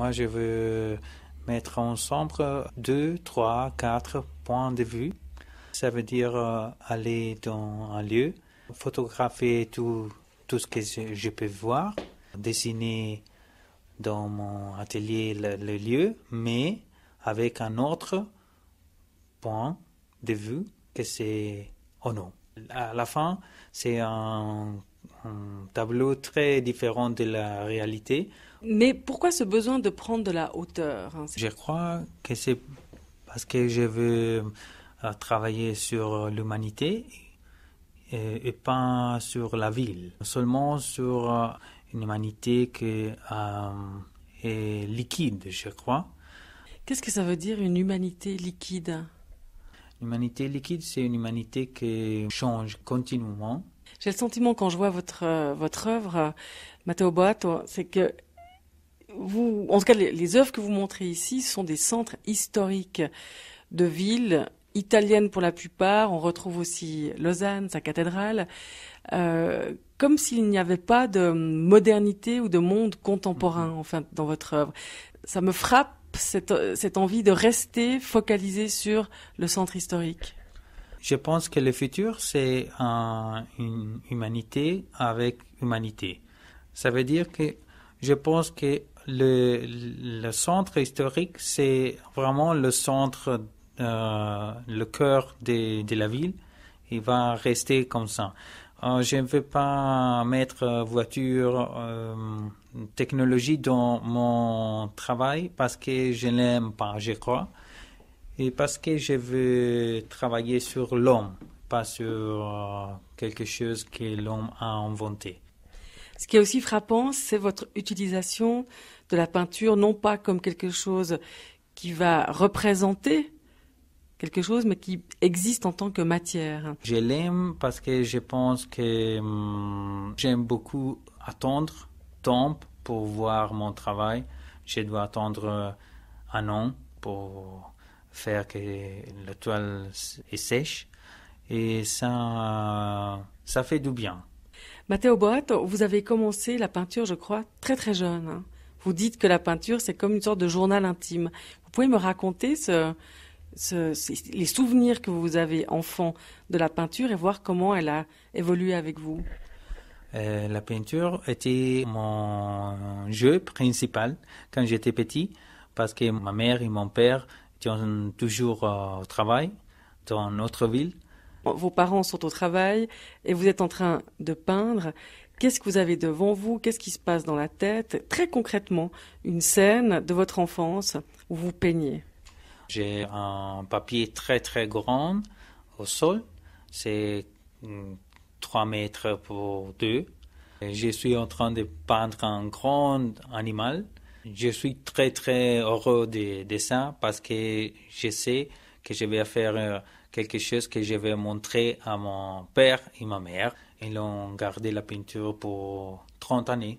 moi, je veux mettre ensemble deux, trois, quatre points de vue. Ça veut dire euh, aller dans un lieu, photographier tout, tout ce que je, peux voir, dessiner dans mon atelier le, lieu, mais avec un autre point de vue que c'est au nom À la fin, c'est un un tableau très différent de la réalité. Mais pourquoi ce besoin de prendre de la hauteur hein, Je crois que c'est parce que je veux euh, travailler sur l'humanité et, pas sur la ville, seulement sur euh, une humanité qui euh, est liquide, je crois. Qu'est-ce que ça veut dire une humanité liquide L'humanité liquide, c'est une humanité qui change continuellement. J'ai le sentiment quand je vois votre, euh, votre œuvre, euh, Matteo Boato, c'est que vous, en tout cas, les, œuvres que vous montrez ici sont des centres historiques de villes italiennes pour la plupart. On retrouve aussi Lausanne, sa cathédrale, euh, comme s'il n'y avait pas de modernité ou de monde contemporain, mm-hmm. enfin, dans votre œuvre. Ça me frappe cette, envie de rester focalisé sur le centre historique Je pense que le futur, c'est une humanité avec humanité. Ça veut dire que je pense que le, centre historique, c'est vraiment le centre, euh, le cœur de la ville. Il va rester comme ça. Euh, je ne veux pas mettre euh, voiture euh, technologie dans mon travail parce que je n'aime pas, je crois, et parce que je veux travailler sur l'homme, pas sur quelque chose que l'homme a inventé. Ce qui est aussi frappant, c'est votre utilisation de la peinture, non pas comme quelque chose qui va représenter quelque chose, mais qui existe en tant que matière. Je l'aime parce que je pense que hum, j'aime beaucoup attendre temps pour voir mon travail. Je dois attendre euh, un an pour faire que la toile est sèche. Et ça, ça fait du bien. Matteo Boat, vous avez commencé la peinture, je crois, très très jeune. Hein. Vous dites que la peinture, c'est comme une sorte de journal intime. Vous pouvez me raconter ce, les souvenirs que vous avez enfant de la peinture et voir comment elle a évolué avec vous euh, La peinture était mon jeu principal quand j'étais petit parce que ma mère et mon père étaient toujours euh, au travail dans notre ville. Vos parents sont au travail et vous êtes en train de peindre. Qu'est-ce que vous avez devant vous Qu'est-ce qui se passe dans la tête Très concrètement, une scène de votre enfance où vous peignez. J'ai un papier très très grand au sol, c'est 3 hum, mètres pour 2. Je suis en train de peindre un grand animal. Je suis très très heureux de, dessins ça parce que je sais que je vais faire euh, quelque chose que je vais montrer à mon père et ma mère. Ils ont gardé la peinture pour 30 années.